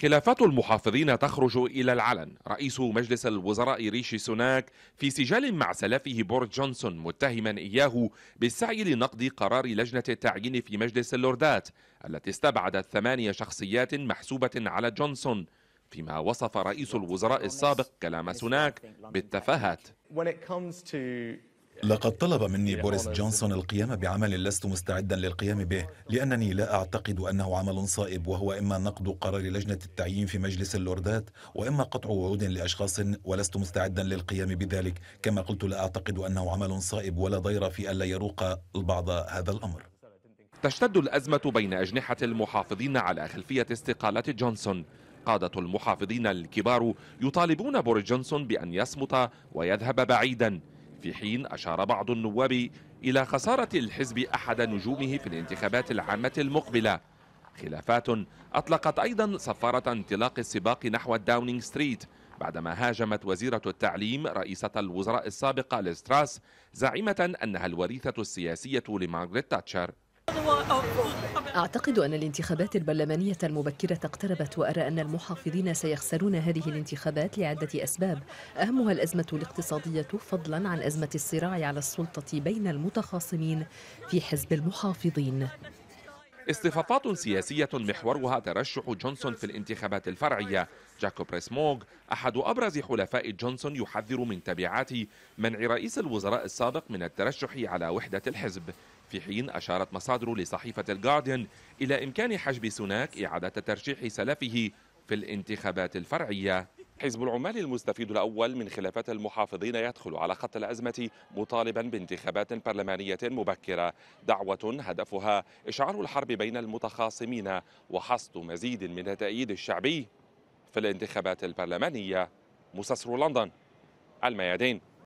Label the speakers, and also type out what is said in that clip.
Speaker 1: خلافات المحافظين تخرج إلى العلن رئيس مجلس الوزراء ريشي سوناك في سجال مع سلفه بورت جونسون متهما إياه بالسعي لنقض قرار لجنة التعيين في مجلس اللوردات التي استبعدت ثمانية شخصيات محسوبة على جونسون فيما وصف رئيس الوزراء السابق كلام سوناك بالتفاهات
Speaker 2: لقد طلب مني بوريس جونسون القيام بعمل لست مستعدا للقيام به لأنني لا أعتقد أنه عمل صائب وهو إما نقد قرار لجنة التعيين في مجلس اللوردات وإما قطع وعود لأشخاص ولست مستعدا للقيام بذلك كما قلت لا أعتقد أنه عمل صائب ولا ضير في ألا يروق البعض هذا الأمر
Speaker 1: تشتد الأزمة بين أجنحة المحافظين على خلفية استقالة جونسون قادة المحافظين الكبار يطالبون بوريس جونسون بأن يصمت ويذهب بعيدا في حين أشار بعض النواب إلى خسارة الحزب أحد نجومه في الانتخابات العامة المقبلة خلافات أطلقت أيضا صفارة انطلاق السباق نحو داونينغ ستريت بعدما هاجمت وزيرة التعليم رئيسة الوزراء السابقة لستراس زاعمة أنها الوريثة السياسية لمارغريت تاتشر
Speaker 3: أعتقد أن الانتخابات البرلمانية المبكرة اقتربت وأرى أن المحافظين سيخسرون هذه الانتخابات لعدة أسباب أهمها الأزمة الاقتصادية فضلا عن أزمة الصراع على السلطة بين المتخاصمين في حزب المحافظين
Speaker 1: اصطفافات سياسية محورها ترشح جونسون في الانتخابات الفرعية جاكوب ريسموغ أحد أبرز حلفاء جونسون يحذر من تبعات منع رئيس الوزراء السابق من الترشح على وحدة الحزب في حين أشارت مصادر لصحيفة الجارديان إلى إمكان حجب سوناك إعادة ترشيح سلفه في الانتخابات الفرعية حزب العمال المستفيد الأول من خلافات المحافظين يدخل على خط الأزمة مطالبا بانتخابات برلمانية مبكرة دعوة هدفها إشعال الحرب بين المتخاصمين وحصد مزيد من التأييد الشعبي في الانتخابات البرلمانية مسسر لندن الميادين